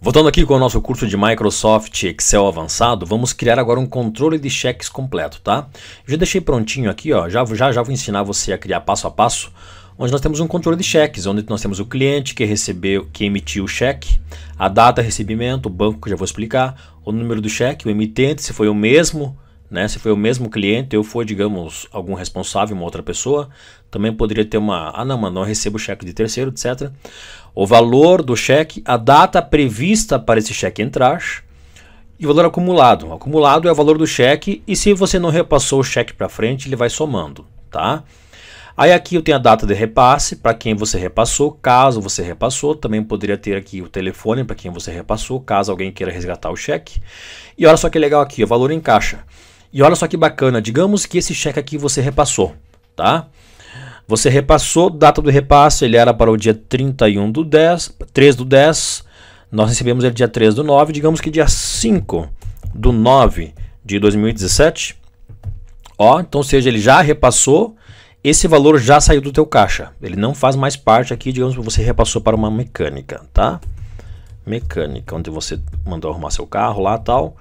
Voltando aqui com o nosso curso de Microsoft Excel avançado, vamos criar agora um controle de cheques completo, tá? já deixei prontinho aqui, ó, já, já, já vou ensinar você a criar passo a passo, onde nós temos um controle de cheques, onde nós temos o cliente que recebeu, que emitiu o cheque, a data de recebimento, o banco que já vou explicar, o número do cheque, o emitente, se foi o mesmo, né? Se foi o mesmo cliente, eu for, digamos, algum responsável, uma outra pessoa, também poderia ter uma, ah não, mano, não recebo cheque de terceiro, etc o valor do cheque, a data prevista para esse cheque entrar e o valor acumulado. O acumulado é o valor do cheque e se você não repassou o cheque para frente, ele vai somando, tá? Aí aqui eu tenho a data de repasse, para quem você repassou, caso você repassou, também poderia ter aqui o telefone para quem você repassou, caso alguém queira resgatar o cheque. E olha só que legal aqui, o valor em caixa. E olha só que bacana, digamos que esse cheque aqui você repassou, tá? Você repassou, data do repasse, ele era para o dia 31 do 10, 3 do 10, nós recebemos ele dia 3 do 9, digamos que dia 5 do 9 de 2017. Ó, então seja, ele já repassou, esse valor já saiu do teu caixa. Ele não faz mais parte aqui, digamos que você repassou para uma mecânica, tá? Mecânica, onde você mandou arrumar seu carro lá tal.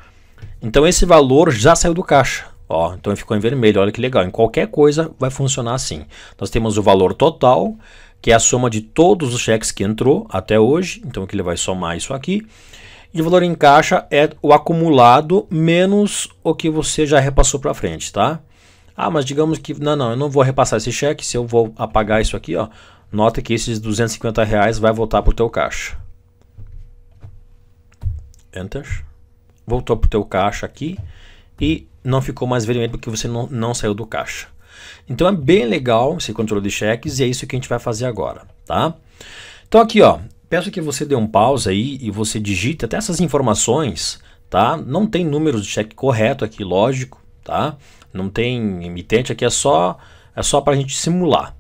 Então esse valor já saiu do caixa. Ó, então ficou em vermelho, olha que legal. Em qualquer coisa vai funcionar assim. Nós temos o valor total, que é a soma de todos os cheques que entrou até hoje. Então aqui ele vai somar isso aqui. E o valor em caixa é o acumulado menos o que você já repassou para frente, tá? Ah, mas digamos que... Não, não, eu não vou repassar esse cheque. Se eu vou apagar isso aqui, ó. Nota que esses 250 reais vai voltar para o teu caixa. Enter. Voltou para o teu caixa aqui. E não ficou mais vermelho porque você não, não saiu do caixa. Então é bem legal esse controle de cheques e é isso que a gente vai fazer agora, tá? Então aqui, ó, peço que você dê um pause aí e você digite até essas informações, tá? Não tem número de cheque correto aqui, lógico, tá? Não tem emitente aqui, é só é só para a gente simular.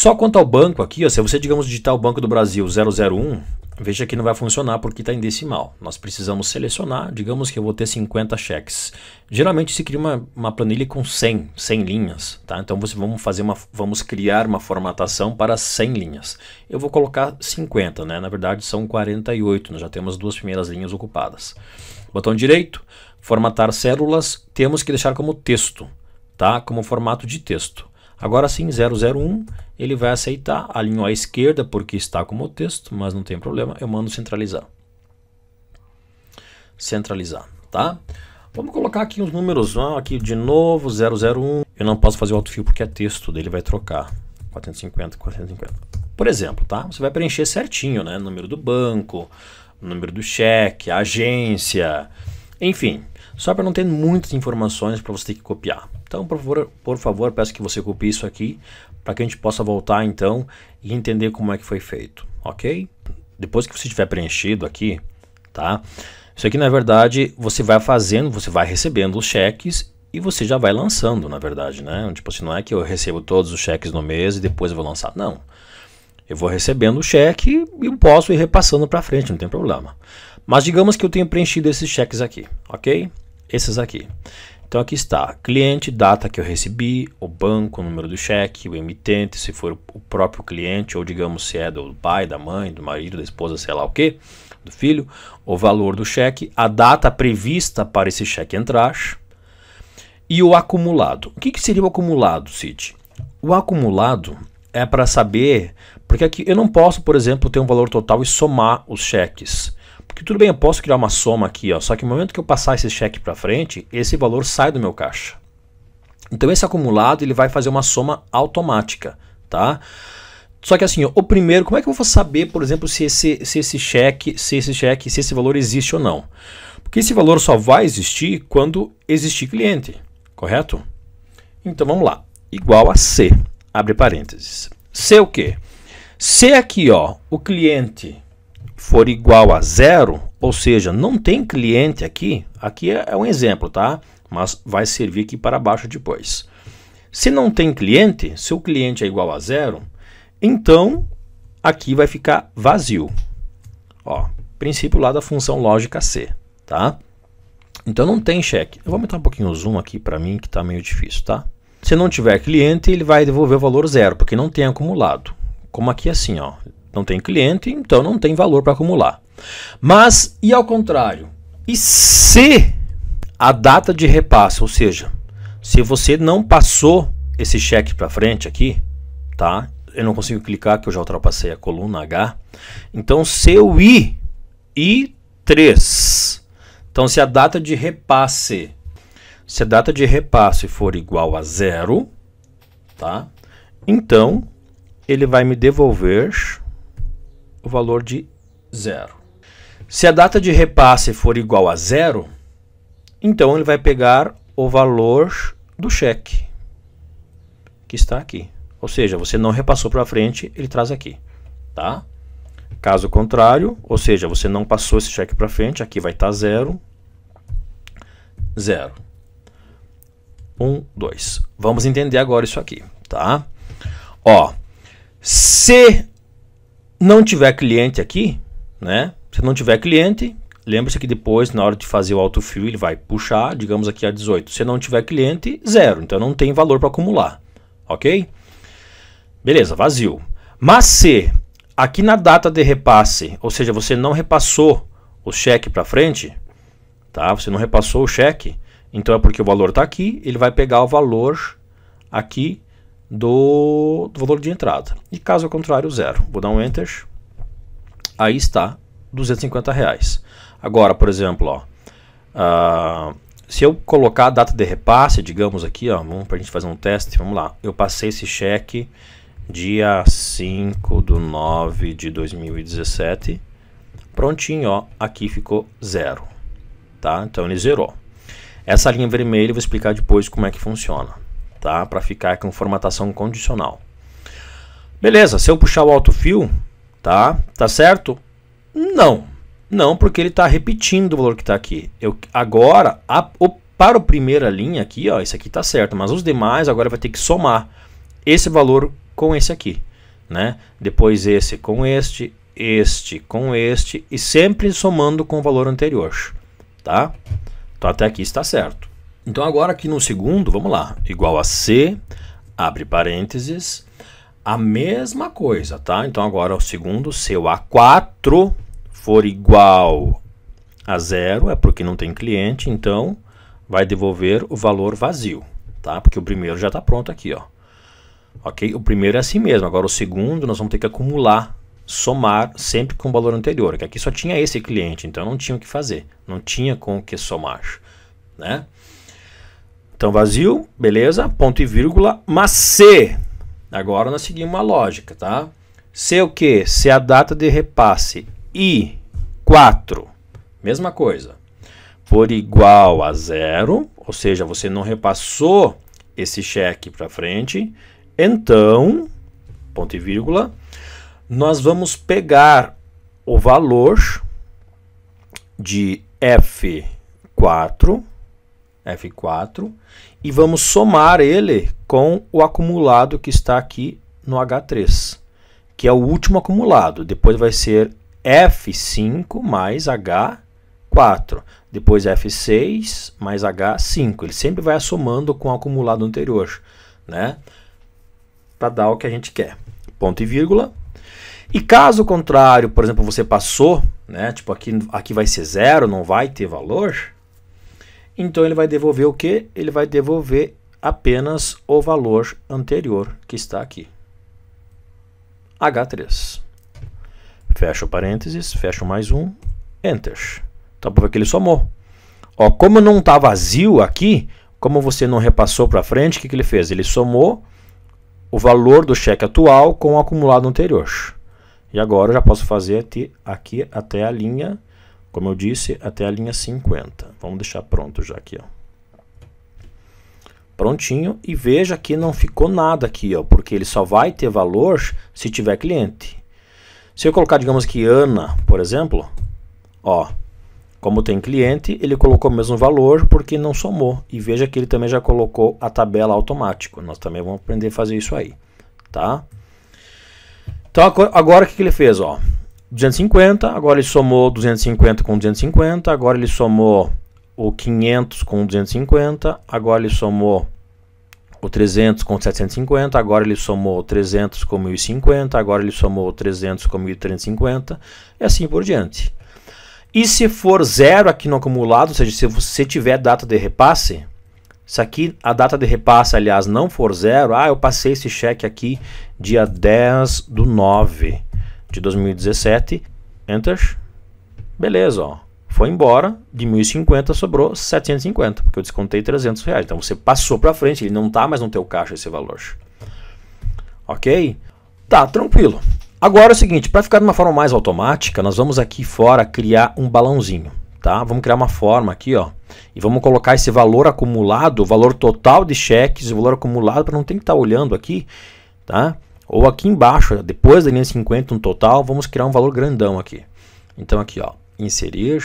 Só quanto ao banco aqui, ó, se você, digamos, digitar o Banco do Brasil 001, veja que não vai funcionar porque está em decimal. Nós precisamos selecionar, digamos que eu vou ter 50 cheques. Geralmente se cria uma, uma planilha com 100, 100 linhas. Tá? Então você, vamos, fazer uma, vamos criar uma formatação para 100 linhas. Eu vou colocar 50, né? na verdade são 48, nós já temos duas primeiras linhas ocupadas. Botão direito, formatar células, temos que deixar como texto, tá? como formato de texto. Agora sim, 001, ele vai aceitar, alinhou à esquerda porque está como texto, mas não tem problema, eu mando centralizar. Centralizar, tá? Vamos colocar aqui os números, aqui de novo, 001, eu não posso fazer o autofill porque é texto, dele vai trocar, 450, 450. Por exemplo, tá? Você vai preencher certinho, né? Número do banco, número do cheque, agência, enfim, só para não ter muitas informações para você ter que copiar. Então, por favor, por favor, peço que você copie isso aqui para que a gente possa voltar então e entender como é que foi feito, ok? Depois que você tiver preenchido aqui, tá? Isso aqui, na verdade, você vai fazendo, você vai recebendo os cheques e você já vai lançando, na verdade, né? Tipo assim, não é que eu recebo todos os cheques no mês e depois eu vou lançar, não. Eu vou recebendo o cheque e eu posso ir repassando para frente, não tem problema. Mas digamos que eu tenho preenchido esses cheques aqui, ok? esses aqui. Então aqui está, cliente, data que eu recebi, o banco, o número do cheque, o emitente, se for o próprio cliente, ou digamos se é do pai, da mãe, do marido, da esposa, sei lá o que, do filho, o valor do cheque, a data prevista para esse cheque entrar e o acumulado. O que, que seria o acumulado, Cid? O acumulado é para saber, porque aqui eu não posso, por exemplo, ter um valor total e somar os cheques. Que tudo bem, eu posso criar uma soma aqui, ó, só que no momento que eu passar esse cheque para frente, esse valor sai do meu caixa. Então esse acumulado ele vai fazer uma soma automática, tá? Só que assim, ó, o primeiro, como é que eu vou saber, por exemplo, se esse, se esse cheque, se esse cheque, se esse valor existe ou não? Porque esse valor só vai existir quando existir cliente, correto? Então vamos lá, igual a C, abre parênteses. C o quê? C aqui, ó, o cliente for igual a zero, ou seja, não tem cliente aqui, aqui é, é um exemplo, tá? Mas vai servir aqui para baixo depois. Se não tem cliente, se o cliente é igual a zero, então aqui vai ficar vazio. Ó, princípio lá da função lógica C, tá? Então não tem cheque. Eu vou aumentar um pouquinho o zoom aqui para mim, que está meio difícil, tá? Se não tiver cliente, ele vai devolver o valor zero, porque não tem acumulado. Como aqui assim, ó, não tem cliente, então não tem valor para acumular. Mas e ao contrário? E se a data de repasse, ou seja, se você não passou esse cheque para frente aqui, tá? Eu não consigo clicar que eu já ultrapassei a coluna H. Então, seu I, I3. Então, se a data de repasse, se a data de repasse for igual a zero, tá? Então, ele vai me devolver o valor de zero. Se a data de repasse for igual a zero, então ele vai pegar o valor do cheque que está aqui. Ou seja, você não repassou para frente, ele traz aqui, tá? Caso contrário, ou seja, você não passou esse cheque para frente, aqui vai estar tá zero, zero, um, dois. Vamos entender agora isso aqui, tá? Ó, se não tiver cliente aqui, né? Se não tiver cliente, lembre-se que depois, na hora de fazer o autofill, ele vai puxar, digamos aqui a 18. Se não tiver cliente, zero. Então não tem valor para acumular, ok? Beleza, vazio. Mas se aqui na data de repasse, ou seja, você não repassou o cheque para frente, tá? Você não repassou o cheque, então é porque o valor está aqui, ele vai pegar o valor aqui do, do valor de entrada. E caso contrário, zero. Vou dar um Enter. Aí está 250 reais. Agora, por exemplo, ó, uh, se eu colocar a data de repasse, digamos aqui, ó, vamos para a gente fazer um teste, vamos lá. Eu passei esse cheque dia 5 do 9 de 2017. Prontinho, ó, aqui ficou zero. Tá? Então ele zerou. Essa linha vermelha eu vou explicar depois como é que funciona tá? Para ficar com formatação condicional. Beleza, se eu puxar o alto fio, tá? Tá certo? Não. Não, porque ele está repetindo o valor que está aqui. Eu, agora, a, o, para a primeira linha aqui, ó, esse aqui está certo, mas os demais agora vai ter que somar esse valor com esse aqui, né? Depois esse com este, este com este e sempre somando com o valor anterior, tá? Então até aqui está certo. Então agora aqui no segundo, vamos lá, igual a C, abre parênteses, a mesma coisa, tá? Então agora o segundo, se o A4 for igual a zero, é porque não tem cliente, então vai devolver o valor vazio, tá? Porque o primeiro já está pronto aqui, ó. Ok? O primeiro é assim mesmo, agora o segundo nós vamos ter que acumular, somar sempre com o valor anterior, que aqui só tinha esse cliente, então não tinha o que fazer, não tinha com o que somar, né? Então, vazio, beleza, ponto e vírgula, mas se. Agora nós seguimos uma lógica, tá? Se é o que? Se é a data de repasse I, 4, mesma coisa, for igual a zero, ou seja, você não repassou esse cheque para frente, então, ponto e vírgula, nós vamos pegar o valor de F4 F4, e vamos somar ele com o acumulado que está aqui no H3, que é o último acumulado. Depois vai ser F5 mais H4, depois F6 mais H5. Ele sempre vai somando com o acumulado anterior, né? Para dar o que a gente quer. Ponto e vírgula. E caso contrário, por exemplo, você passou, né? Tipo aqui, aqui vai ser zero, não vai ter valor então ele vai devolver o que? Ele vai devolver apenas o valor anterior que está aqui. H3. Fecha parênteses, fecha mais um, Enter. Então, para ver que ele somou. Ó, como não está vazio aqui, como você não repassou para frente, o que, que ele fez? Ele somou o valor do cheque atual com o acumulado anterior. E agora eu já posso fazer aqui, aqui até a linha como eu disse, até a linha 50. Vamos deixar pronto já aqui, ó. Prontinho e veja que não ficou nada aqui, ó, porque ele só vai ter valor se tiver cliente. Se eu colocar, digamos que Ana, por exemplo, ó, como tem cliente, ele colocou o mesmo valor porque não somou. E veja que ele também já colocou a tabela automático. Nós também vamos aprender a fazer isso aí, tá? Então agora o que ele fez, ó? 250, agora ele somou 250 com 250, agora ele somou o 500 com 250, agora ele somou o 300 com 750, agora ele somou 300 com 1050, agora ele somou 300 com 1350 e assim por diante. E se for zero aqui no acumulado, ou seja, se você tiver data de repasse, se aqui a data de repasse, aliás, não for zero, ah, eu passei esse cheque aqui dia 10 do 9 de 2017, enter, beleza, ó, foi embora, de 1.050 sobrou 750, porque eu descontei 300 reais. Então você passou para frente, ele não tá mais no teu caixa esse valor. Ok? Tá, tranquilo. Agora é o seguinte, para ficar de uma forma mais automática, nós vamos aqui fora criar um balãozinho, tá? Vamos criar uma forma aqui, ó, e vamos colocar esse valor acumulado, o valor total de cheques, o valor acumulado, para não ter que estar tá olhando aqui, tá? Ou aqui embaixo, depois da linha 50 no total, vamos criar um valor grandão aqui. Então aqui, ó, inserir,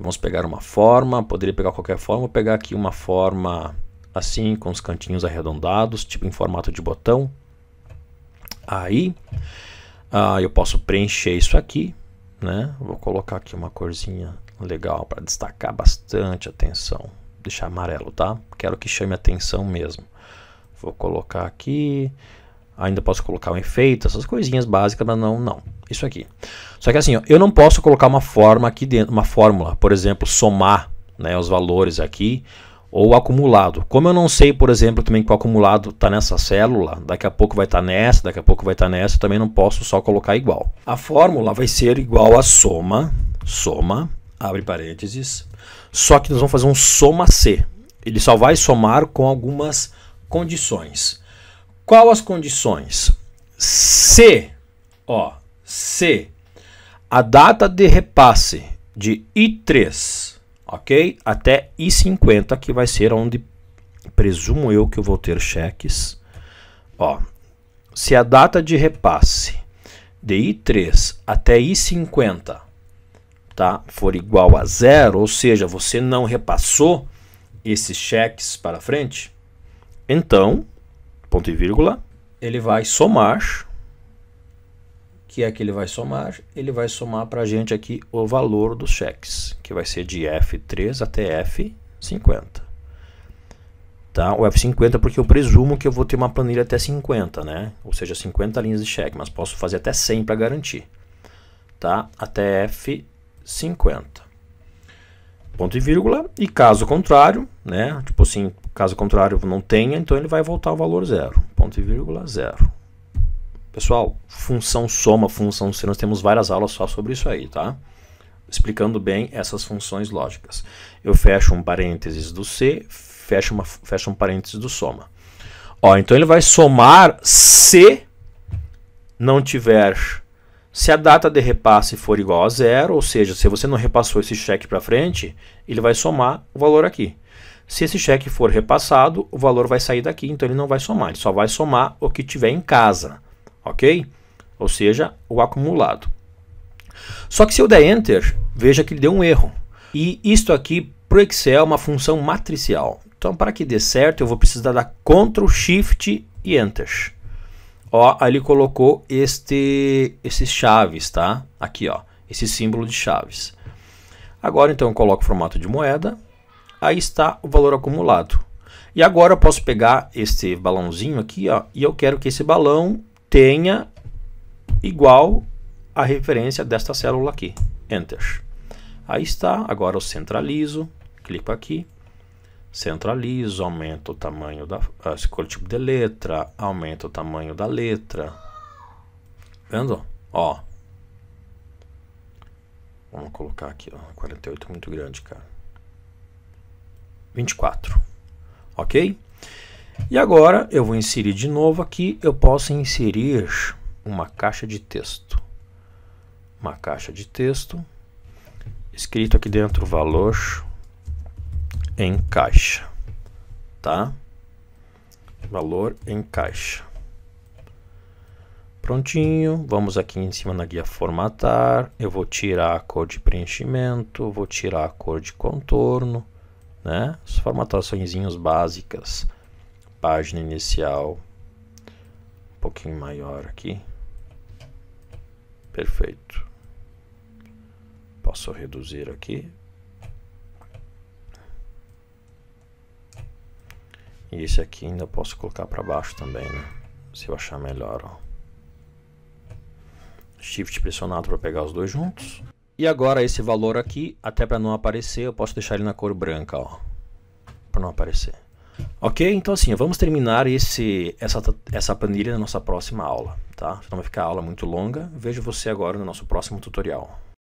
vamos pegar uma forma, poderia pegar qualquer forma, vou pegar aqui uma forma assim, com os cantinhos arredondados, tipo em formato de botão. Aí, ah, eu posso preencher isso aqui, né? Vou colocar aqui uma corzinha legal para destacar bastante a atenção. Deixar amarelo, tá? Quero que chame atenção mesmo. Vou colocar aqui, Ainda posso colocar um efeito, essas coisinhas básicas, mas não, não. Isso aqui. Só que assim, ó, eu não posso colocar uma forma aqui dentro, uma fórmula, por exemplo, somar né, os valores aqui ou acumulado. Como eu não sei, por exemplo, também que o acumulado está nessa célula, daqui a pouco vai estar tá nessa, daqui a pouco vai estar tá nessa, também não posso só colocar igual. A fórmula vai ser igual a soma, soma, abre parênteses, só que nós vamos fazer um soma C. Ele só vai somar com algumas condições. Qual as condições? Se, ó, se a data de repasse de I3, ok? Até I50, que vai ser onde presumo eu que eu vou ter cheques. Ó, se a data de repasse de I3 até I50 tá, for igual a zero, ou seja, você não repassou esses cheques para frente, então ponto e vírgula, ele vai somar, que é que ele vai somar? Ele vai somar para a gente aqui o valor dos cheques, que vai ser de F3 até F50. Tá? O F50 porque eu presumo que eu vou ter uma planilha até 50, né? Ou seja, 50 linhas de cheque, mas posso fazer até 100 para garantir. Tá? Até F50 ponto e vírgula, e caso contrário, né, tipo assim, Caso contrário, não tenha, então ele vai voltar ao valor zero, ponto e vírgula zero. Pessoal, função soma, função se nós temos várias aulas só sobre isso aí, tá? Explicando bem essas funções lógicas. Eu fecho um parênteses do C, fecho, uma, fecho um parênteses do soma. Ó, então ele vai somar se não tiver se a data de repasse for igual a zero, ou seja, se você não repassou esse cheque para frente, ele vai somar o valor aqui. Se esse cheque for repassado, o valor vai sair daqui, então ele não vai somar, ele só vai somar o que tiver em casa, ok? Ou seja, o acumulado. Só que se eu der Enter, veja que ele deu um erro. E isto aqui para o Excel é uma função matricial. Então, para que dê certo, eu vou precisar dar Ctrl, Shift e Enter. Ó, ali colocou este, esses chaves, tá? Aqui, ó, esse símbolo de chaves. Agora, então, eu coloco o formato de moeda, aí está o valor acumulado. E agora eu posso pegar este balãozinho aqui, ó, e eu quero que esse balão tenha igual a referência desta célula aqui. Enter. Aí está, agora eu centralizo, clico aqui, centralizo, aumento o tamanho da escolho tipo de letra, aumento o tamanho da letra. Vendo? Ó. Vamos colocar aqui, ó, 48 é muito grande, cara. 24. Ok? E agora eu vou inserir de novo aqui, eu posso inserir uma caixa de texto. Uma caixa de texto, escrito aqui dentro valor em caixa, tá? Valor em caixa. Prontinho, vamos aqui em cima na guia formatar, eu vou tirar a cor de preenchimento, vou tirar a cor de contorno, né? As formatações básicas. Página inicial. Um pouquinho maior aqui. Perfeito. Posso reduzir aqui. E esse aqui ainda posso colocar para baixo também, né? Se eu achar melhor, ó. Shift pressionado para pegar os dois juntos. E agora esse valor aqui, até para não aparecer, eu posso deixar ele na cor branca, ó, para não aparecer. Ok? Então assim, vamos terminar esse, essa, essa planilha na nossa próxima aula, tá? Senão vai ficar a aula muito longa. Vejo você agora no nosso próximo tutorial.